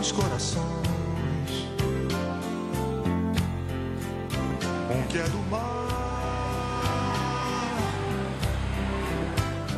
os corações. Um que é do mar.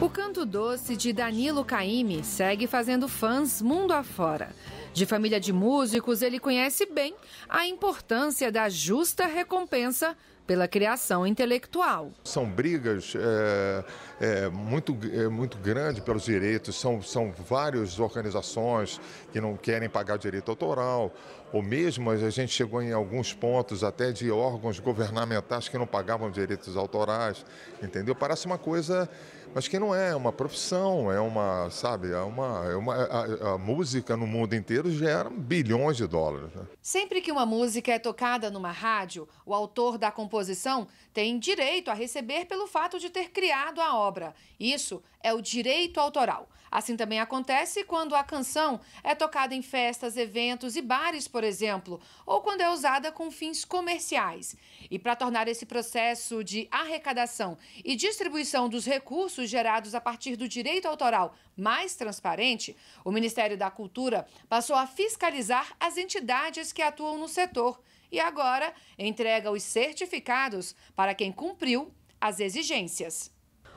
O muito Doce de Danilo Caime segue fazendo fãs mundo afora. De família de músicos, ele conhece bem a importância da justa recompensa pela criação intelectual. São brigas é, é, muito, é, muito grandes pelos direitos, são, são várias organizações que não querem pagar direito autoral, ou mesmo a gente chegou em alguns pontos até de órgãos governamentais que não pagavam direitos autorais, entendeu? Parece uma coisa, mas que não é uma profissão, é uma, sabe, é uma, é uma é, a, a, música no mundo inteiro gera bilhões de dólares. Né? Sempre que uma música é tocada numa rádio, o autor da composição tem direito a receber pelo fato de ter criado a obra. Isso é o direito autoral. Assim também acontece quando a canção é tocada em festas, eventos e bares, por exemplo, ou quando é usada com fins comerciais. E para tornar esse processo de arrecadação e distribuição dos recursos gerados a partir partir do direito autoral mais transparente, o Ministério da Cultura passou a fiscalizar as entidades que atuam no setor e agora entrega os certificados para quem cumpriu as exigências.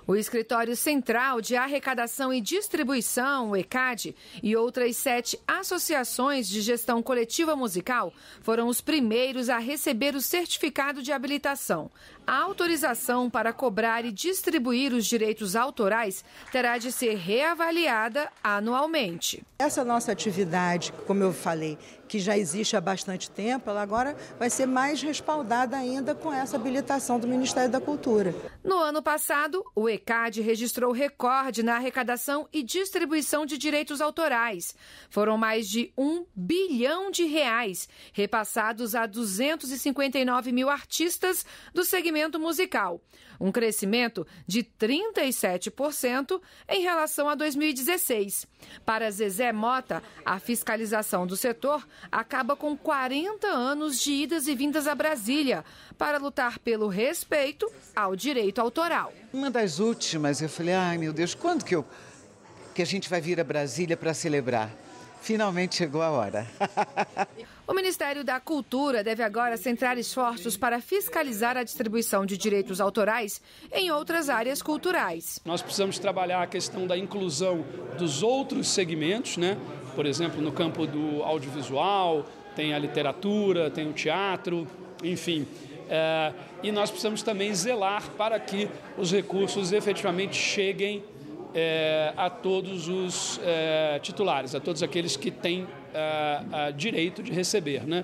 O Escritório Central de Arrecadação e Distribuição, o ECAD, e outras sete associações de gestão coletiva musical foram os primeiros a receber o certificado de habilitação. A autorização para cobrar e distribuir os direitos autorais terá de ser reavaliada anualmente. Essa nossa atividade, como eu falei, que já existe há bastante tempo, ela agora vai ser mais respaldada ainda com essa habilitação do Ministério da Cultura. No ano passado, o ECAD registrou recorde na arrecadação e distribuição de direitos autorais. Foram mais de um bilhão de reais repassados a 259 mil artistas do segmento musical, um crescimento de 37% em relação a 2016. Para Zezé Mota, a fiscalização do setor acaba com 40 anos de idas e vindas a Brasília para lutar pelo respeito ao direito autoral. Uma das últimas, eu falei: ai meu Deus, quando que, eu, que a gente vai vir a Brasília para celebrar? Finalmente chegou a hora. o Ministério da Cultura deve agora centrar esforços para fiscalizar a distribuição de direitos autorais em outras áreas culturais. Nós precisamos trabalhar a questão da inclusão dos outros segmentos, né? Por exemplo, no campo do audiovisual, tem a literatura, tem o teatro, enfim. É, e nós precisamos também zelar para que os recursos efetivamente cheguem é, a todos os é, titulares, a todos aqueles que têm é, a direito de receber. Né?